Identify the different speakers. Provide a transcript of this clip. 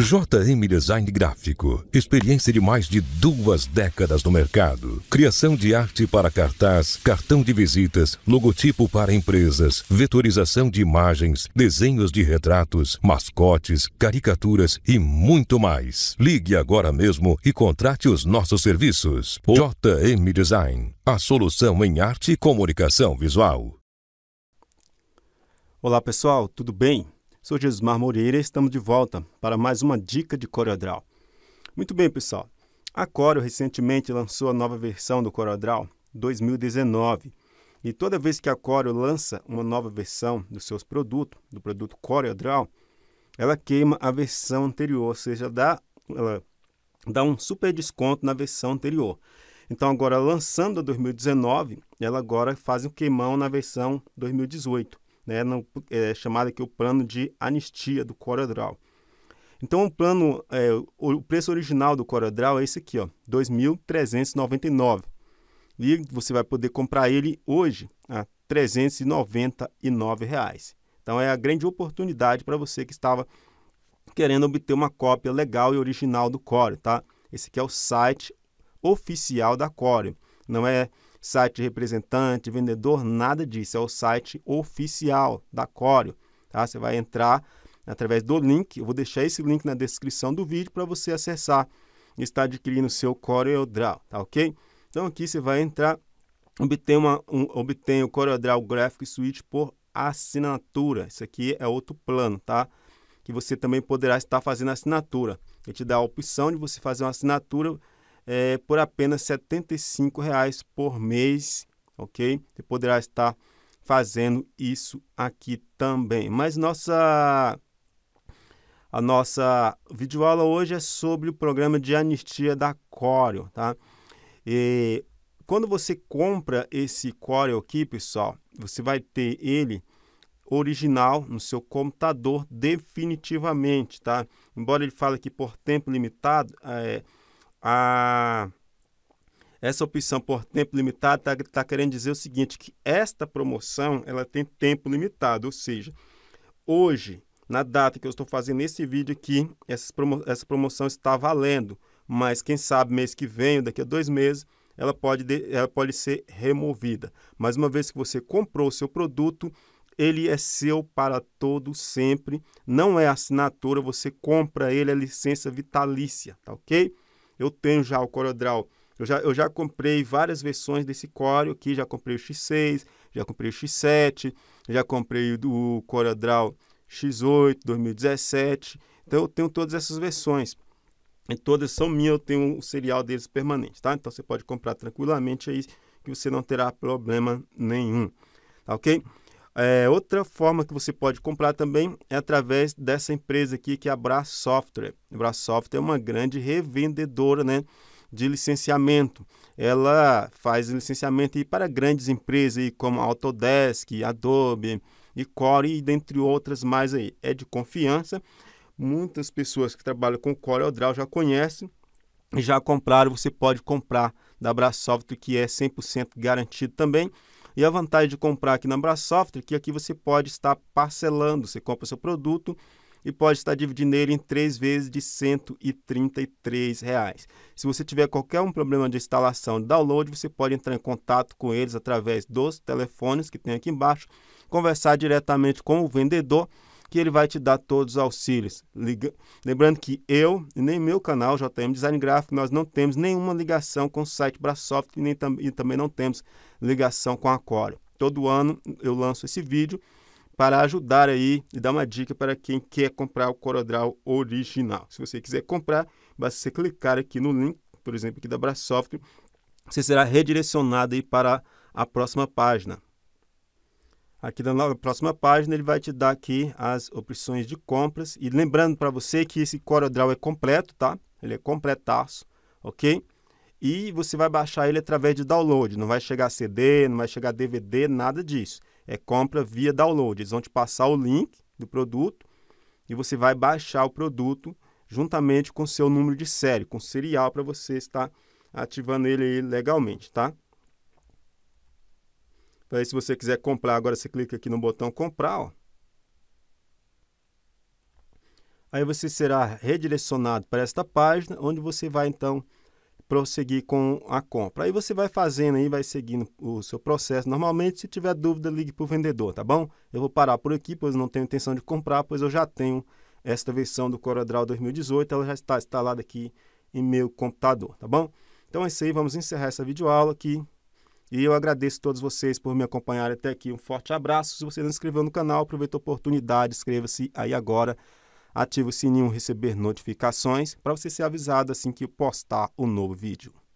Speaker 1: JM Design Gráfico. Experiência de mais de duas décadas no mercado. Criação de arte para cartaz, cartão de visitas, logotipo para empresas, vetorização de imagens, desenhos de retratos, mascotes, caricaturas e muito mais. Ligue agora mesmo e contrate os nossos serviços. JM Design. A solução em arte e comunicação visual. Olá pessoal, tudo bem? Sou Josimar Moreira e estamos de volta para mais uma dica de CorelDRAW. Muito bem, pessoal. A Corel recentemente lançou a nova versão do CorelDRAW 2019. E toda vez que a Corel lança uma nova versão dos seus produtos, do produto CorelDRAW, ela queima a versão anterior, ou seja, dá, ela dá um super desconto na versão anterior. Então, agora lançando a 2019, ela agora faz um queimão na versão 2018 né, no, é, chamado aqui o plano de anistia do CorelDRAW. Então, o plano, é, o preço original do CorelDRAW é esse aqui, ó, 2.399. E você vai poder comprar ele hoje a 399 reais. Então, é a grande oportunidade para você que estava querendo obter uma cópia legal e original do Core, tá? Esse aqui é o site oficial da Core. Não é site representante, vendedor, nada disso. É o site oficial da Coreo. Tá? Você vai entrar através do link. Eu vou deixar esse link na descrição do vídeo para você acessar e estar adquirindo o seu CorelDRAW, tá ok? Então aqui você vai entrar, obtém, uma, um, obtém o CorelDRAW Graphic Suite por assinatura. Isso aqui é outro plano, tá? Que você também poderá estar fazendo assinatura. Ele te dá a opção de você fazer uma assinatura é, por apenas R$ 75,00 por mês, ok? Você poderá estar fazendo isso aqui também. Mas nossa a nossa videoaula hoje é sobre o programa de anistia da Corel, tá? E quando você compra esse Corel aqui, pessoal, você vai ter ele original no seu computador definitivamente, tá? Embora ele fale que por tempo limitado, é, a essa opção por tempo limitado está tá querendo dizer o seguinte, que esta promoção ela tem tempo limitado, ou seja, hoje, na data que eu estou fazendo esse vídeo aqui, essa, promo, essa promoção está valendo, mas quem sabe mês que vem, ou daqui a dois meses, ela pode, de, ela pode ser removida. Mas uma vez que você comprou o seu produto, ele é seu para todo sempre, não é assinatura, você compra ele, é licença vitalícia, tá ok? Eu tenho já o CorelDRAW. Eu já, eu já comprei várias versões desse Corel aqui, já comprei o X6, já comprei o X7, já comprei o CorelDRAW X8 2017. Então eu tenho todas essas versões. E todas são minhas, eu tenho o serial deles permanente, tá? Então você pode comprar tranquilamente aí que você não terá problema nenhum, tá ok? É, outra forma que você pode comprar também é através dessa empresa aqui que é a Brás Software. A Brás Software é uma grande revendedora né, de licenciamento. Ela faz licenciamento para grandes empresas aí, como Autodesk, Adobe, e Core, e dentre outras mais aí. É de confiança. Muitas pessoas que trabalham com Core ou Draw já conhecem e já compraram. Você pode comprar da Brás Software, que é 100% garantido também. E a vantagem de comprar aqui na Brás Software é que aqui você pode estar parcelando, você compra o seu produto e pode estar dividindo ele em três vezes de R$ reais. Se você tiver qualquer um problema de instalação download, você pode entrar em contato com eles através dos telefones que tem aqui embaixo, conversar diretamente com o vendedor, que ele vai te dar todos os auxílios. Lembrando que eu e nem meu canal, JM Design Gráfico, nós não temos nenhuma ligação com o site Brasoft e, tam... e também não temos ligação com a Core. Todo ano eu lanço esse vídeo para ajudar aí e dar uma dica para quem quer comprar o CorelDRAW original. Se você quiser comprar, basta você clicar aqui no link, por exemplo, aqui da Brasoft, você será redirecionado aí para a próxima página. Aqui na próxima página ele vai te dar aqui as opções de compras e lembrando para você que esse CorelDRAW é completo, tá? Ele é completaço, ok? e você vai baixar ele através de download. Não vai chegar CD, não vai chegar DVD, nada disso. É compra via download. Eles vão te passar o link do produto e você vai baixar o produto juntamente com seu número de série, com serial para você estar ativando ele legalmente, tá? Então, aí, se você quiser comprar, agora você clica aqui no botão comprar, ó. Aí você será redirecionado para esta página, onde você vai então prosseguir com a compra. Aí você vai fazendo aí, vai seguindo o seu processo. Normalmente, se tiver dúvida, ligue para o vendedor, tá bom? Eu vou parar por aqui, pois não tenho intenção de comprar, pois eu já tenho esta versão do CorelDRAW 2018, ela já está instalada aqui em meu computador, tá bom? Então é isso aí, vamos encerrar essa videoaula aqui. E eu agradeço a todos vocês por me acompanhar até aqui. Um forte abraço. Se você não se inscreveu no canal, aproveita a oportunidade, inscreva-se aí agora ative o sininho receber notificações para você ser avisado assim que postar o um novo vídeo.